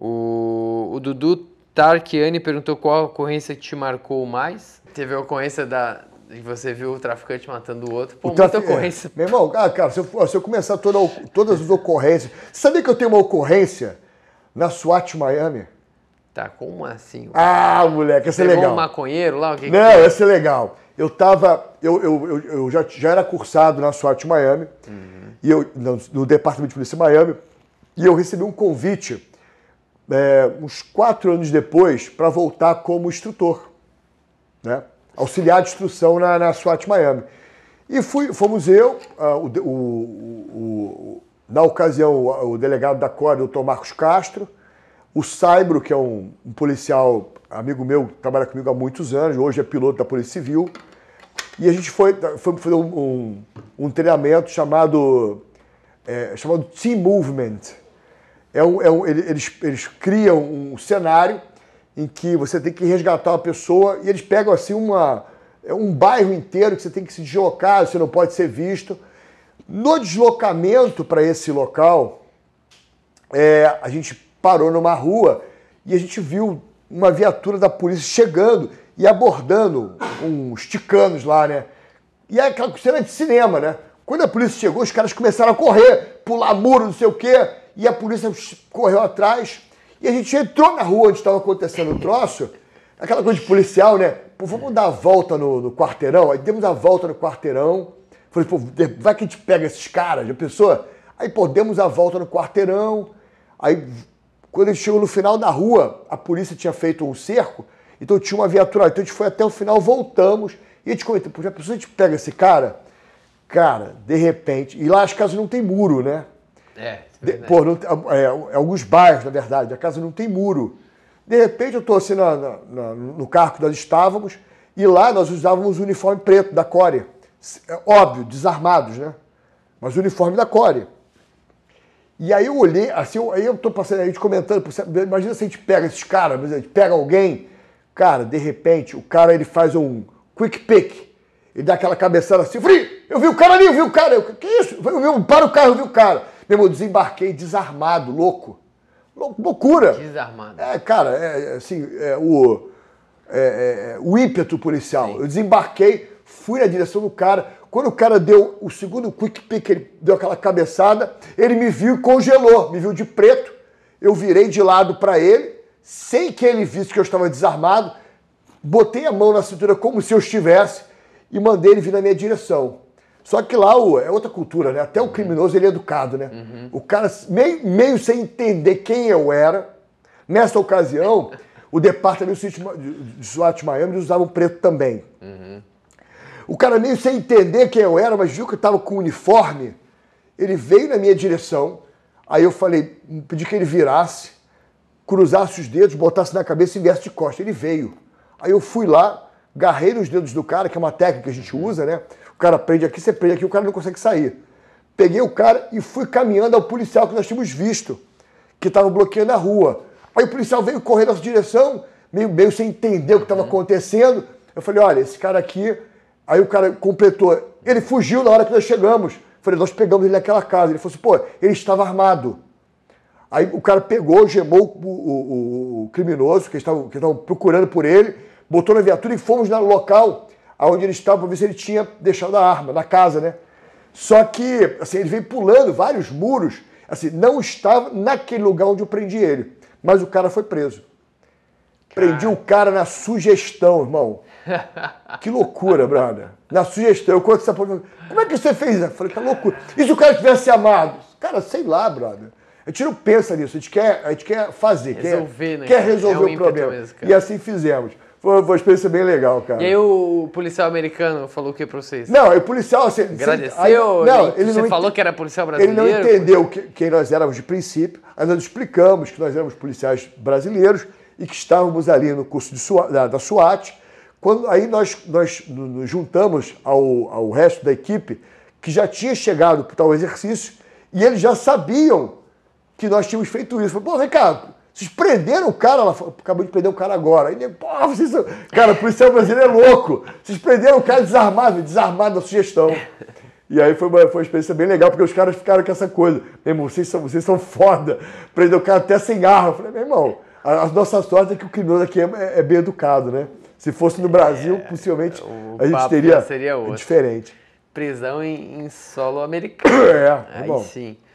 O, o Dudu Tarkiani perguntou qual ocorrência te marcou mais. Teve a ocorrência da, e você viu o traficante matando o outro, pô, o traf... muita é. ocorrência. É. Meu irmão, ah, cara, se eu, se eu começar toda, todas as ocorrências. Sabia que eu tenho uma ocorrência na SWAT Miami? Tá, como assim? Ah, moleque, essa é legal. um maconheiro lá? O que Não, que essa é legal. Eu tava. Eu, eu, eu, eu, já, já era cursado na SWAT Miami, uhum. e eu, no, no Departamento de Polícia Miami, e eu recebi um convite é, uns quatro anos depois para voltar como instrutor, né? auxiliar de instrução na, na SWAT Miami. E fui, fomos eu, o, o, o, na ocasião, o, delegado da CORE, doutor Marcos Castro, o Saibro, que é um, um policial amigo meu, trabalha comigo há muitos anos, hoje é piloto da Polícia Civil, e a gente foi, foi fazer um, um, um treinamento chamado, é, chamado Team Movement, é um, é um, eles, eles criam um cenário em que você tem que resgatar uma pessoa e eles pegam assim uma, é um bairro inteiro que você tem que se deslocar, você não pode ser visto. No deslocamento para esse local, é, a gente parou numa rua e a gente viu uma viatura da polícia chegando e abordando uns ticanos lá, né? E é aquela cena de cinema, né? Quando a polícia chegou, os caras começaram a correr, pular muro, não sei o quê e a polícia correu atrás. E a gente entrou na rua onde estava acontecendo o troço, aquela coisa de policial, né? Pô, vamos dar a volta no, no quarteirão. Aí demos a volta no quarteirão. Falei, pô, vai que a gente pega esses caras, já pensou? Aí, pô, demos a volta no quarteirão. Aí, quando a gente chegou no final da rua, a polícia tinha feito um cerco, então tinha uma viatura. Então a gente foi até o final, voltamos. E a gente comentou, pô, já pensou a gente pega esse cara? Cara, de repente. E lá as casas não tem muro, né? É, é, de, pô, não, é, é, é, alguns bairros, na verdade, a casa não tem muro. De repente eu estou assim na, na, na, no carro que nós estávamos e lá nós usávamos o uniforme preto da Core. É, óbvio, desarmados, né? Mas o uniforme da Core. E aí eu olhei, assim, eu, aí eu tô passando, a gente comentando, imagina se a gente pega esses caras, a gente pega alguém, cara, de repente o cara ele faz um quick pick, ele dá aquela cabeçada assim, Fri, eu vi o cara ali, eu vi o cara, eu, que isso? Eu vi, para o carro, eu vi o cara. Meu irmão, desembarquei desarmado, louco. Loucura. Desarmado. É, cara, é, é assim, é, o, é, é, é, o ímpeto policial. Sim. Eu desembarquei, fui na direção do cara. Quando o cara deu o segundo quick pick, ele deu aquela cabeçada, ele me viu e congelou, me viu de preto. Eu virei de lado para ele, sem que ele visse que eu estava desarmado, botei a mão na cintura como se eu estivesse e mandei ele vir na minha direção. Só que lá é outra cultura, né? Até o criminoso ele é educado, né? Uhum. O cara, meio, meio sem entender quem eu era, nessa ocasião, o departamento de SWAT Miami usava preto também. Uhum. O cara, meio sem entender quem eu era, mas viu que eu estava com uniforme, ele veio na minha direção. Aí eu falei, pedi que ele virasse, cruzasse os dedos, botasse na cabeça e viesse de costa. Ele veio. Aí eu fui lá, garrei nos dedos do cara, que é uma técnica que a gente uhum. usa, né? O cara prende aqui, você prende aqui, o cara não consegue sair. Peguei o cara e fui caminhando ao policial que nós tínhamos visto, que estava bloqueando a rua. Aí o policial veio correr na nossa direção, meio, meio sem entender o que estava uhum. acontecendo. Eu falei, olha, esse cara aqui. Aí o cara completou. Ele fugiu na hora que nós chegamos. Eu falei, nós pegamos ele naquela casa. Ele falou assim, pô, ele estava armado. Aí o cara pegou, gemou o, o, o criminoso que estava, que estava procurando por ele, botou na viatura e fomos no local aonde ele estava para ver se ele tinha deixado a arma na casa, né? Só que, assim, ele veio pulando vários muros, assim, não estava naquele lugar onde eu prendi ele. Mas o cara foi preso. Cara. Prendi o cara na sugestão, irmão. Que loucura, brother. Na sugestão. Eu conto essa Como é que você fez? Eu falei, que loucura. E se o cara tivesse amado? Cara, sei lá, brother. A gente não pensa nisso, a gente quer, a gente quer fazer, resolver, quer, né, quer resolver é o, o problema. Mesmo, e assim fizemos. Foi uma experiência bem legal, cara. E aí o policial americano falou o que pra vocês? Não, o policial... Assim, Agradeceu? Você, aí, não, ele você não falou que era policial brasileiro? Ele não entendeu porque... quem nós éramos de princípio. Aí nós explicamos que nós éramos policiais brasileiros e que estávamos ali no curso de SWAT, da, da SWAT. Quando, aí nós, nós nos juntamos ao, ao resto da equipe que já tinha chegado para tal exercício e eles já sabiam que nós tínhamos feito isso. Falei, pô, vem cá, vocês prenderam o cara, ela acabou de prender o cara agora. Ele, pô, vocês são... Cara, o policial brasileiro é louco. Vocês prenderam o cara desarmado, desarmado da sugestão. E aí foi uma, foi uma experiência bem legal, porque os caras ficaram com essa coisa. Meu irmão, vocês são, vocês são foda. prenderam o cara até sem arma. Eu falei, meu irmão, a, a nossa sorte é que o criminoso aqui é, é, é, bem educado, né? Se fosse no Brasil, é, possivelmente a gente teria seria outro. diferente. Prisão em, em solo americano. É, tá aí bom. sim.